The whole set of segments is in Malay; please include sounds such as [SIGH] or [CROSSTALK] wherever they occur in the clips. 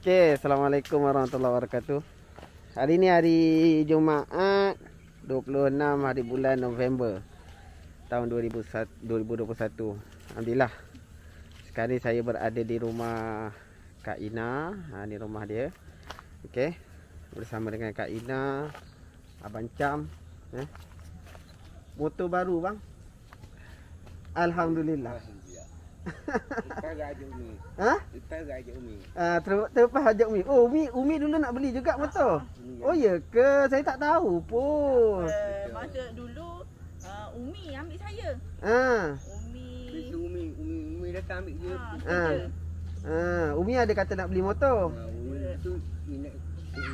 Okay, assalamualaikum warahmatullahi wabarakatuh. Hari ni hari Jumaat 26 hari bulan November tahun 2021. Alhamdulillah. Sekarang ni saya berada di rumah Kak Ina. Ha ni rumah dia. Okay, Bersama dengan Kak Ina, Abang Cam, eh. Motor baru bang. Alhamdulillah. Terpas raja Umi. Ha? Terpas raja Umi. Ah, terpas raja Umi. Oh, Umi, Umi dulu nak beli juga motor. Ah, oh ya ke? Saya tak tahu pun. Uh, masa dulu uh, Umi ambil saya. Ha. Umi. Kisah Umi, Umi, Umi dah ambil dia. Ha. Ah. Ha. Ah. Umi ada kata nak beli motor. Ha, Umi tu ini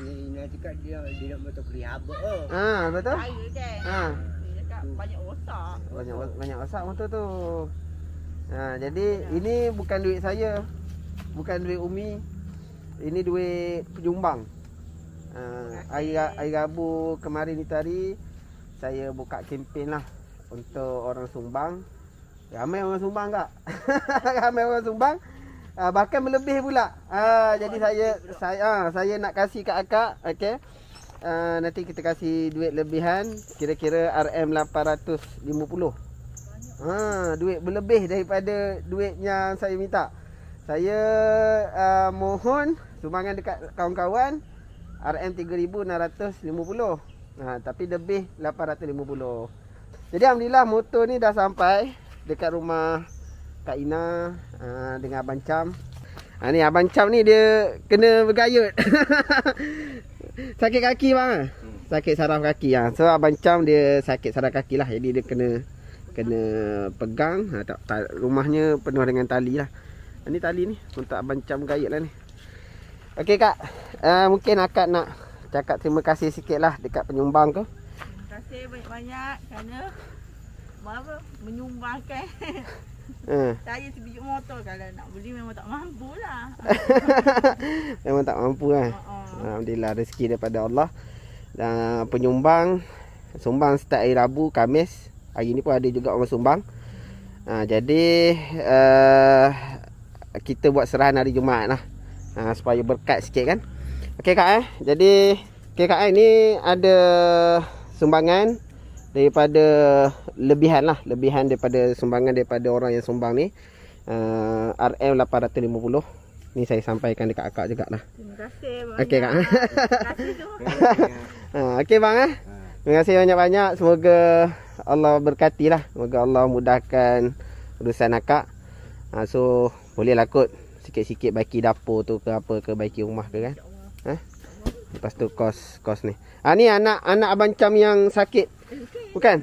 ini dia dia nak motor kelihaba. Ha, ah, betul? Saya kan. Ha. Dia cakap banyak rosak. Banyak banyak rosak motor tu. Ha, jadi Benar. ini bukan duit saya. Bukan duit Umi. Ini duit penyumbang. Ha, hari, hari Rabu kemarin tadi saya buka kempen lah untuk orang sumbang. Ramai orang sumbang tak? [LAUGHS] Ramai orang sumbang. Uh, bahkan melebih pula. Uh, jadi saya saya uh, saya nak kasih kat akak, okay? Uh, nanti kita kasih duit lebihan kira-kira RM850. Ha, duit berlebih daripada duit yang saya minta. Saya uh, mohon sumbangan dekat kawan-kawan RM3,650. Ha, tapi lebih RM850. Jadi Alhamdulillah motor ni dah sampai dekat rumah Kak Ina ha, dengan Abang Cam. Ha, ni Abang Cam ni dia kena bergayut. [LAUGHS] sakit kaki bang. Ah? Hmm. Sakit saraf kaki. Ha. So Abang Cam dia sakit saraf kaki lah. Jadi dia kena kena pegang ha, tak, tak, rumahnya penuh dengan tali lah ha, ni tali ni untuk bancam gayet lah ni ok kak uh, mungkin akak nak cakap terima kasih sikit lah dekat penyumbang tu terima kasih banyak-banyak kerana baru menyumbangkan [LAUGHS] ha. saya sebiji motor kalau nak beli memang tak mampu lah [LAUGHS] memang tak mampu kan uh -uh. Alhamdulillah rezeki daripada Allah dan penyumbang sumbang setiap hari Rabu Kamis Hari ni pun ada juga orang sumbang ha, Jadi uh, Kita buat serahan hari Jumaat lah ha, Supaya berkat sikit kan Okey Kak eh Jadi Okey Kak eh ni ada Sumbangan Daripada Lebihan lah Lebihan daripada sumbangan daripada orang yang sumbang ni eh, uh, RM850 Ni saya sampaikan dekat akak jugalah. Terima kasih banyak. Terima kasih tu. [LAUGHS] Ha, okey bang eh. Ha. Terima kasih banyak-banyak. Semoga Allah berkatilah. Semoga Allah mudahkan urusan akak. Ha, so bolehlah kot sikit-sikit baiki dapur tu ke apa ke baiki rumah ke kan. Ha? Lepas tu kos kos ni. Ah ha, ni anak anak abang Cam yang sakit. Bukan?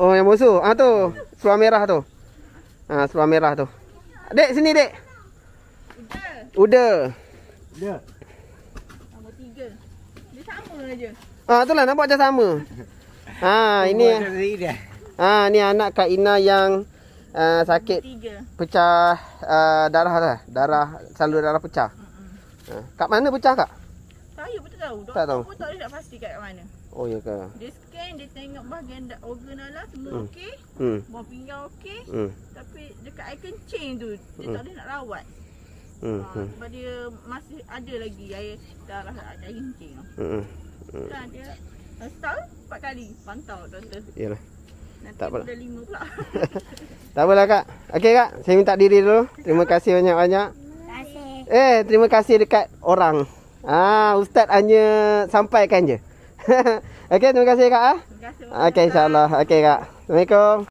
Oh yang musuh, Ah ha, tu seluar merah tu. Ah ha, seluar merah tu. Dek sini dek. Uda. Uda. Nombor tiga. Dia sama aja. Ah tu lah nampak macam sama. [LAUGHS] Ha ini Ha ah, ni anak Kak Ina yang uh, sakit. Pecah uh, darah lah, Darah saluran darah pecah. Ha. Kat mana pecah kak? Saya pun tak tahu. Doktor tak tahu. pun tak ada pasti kat mana. Oh ya ke? Dia scan, dia tengok bahagian organ alas semua hmm. okey. Hmm. Buah pinggang okey. Hmm. Tapi dekat air kencing tu dia hmm. tak ada nak rawat. Hmm. Ha, sebab dia masih ada lagi air darah air kencing. Hmm. Hmm. Kan dia Install 4 Pantau tuan-tuan. Yalah. Nanti tak apa. pula. [LAUGHS] tak apalah kak. Okey kak, saya minta diri dulu. Terima kasih banyak-banyak. Terima kasih. Eh, terima kasih dekat orang. Ah, ustaz hanya sampaikan je. [LAUGHS] Okey, terima kasih kak. Ah. Terima kasih. Okey, insya-Allah. Okey kak. Assalamualaikum.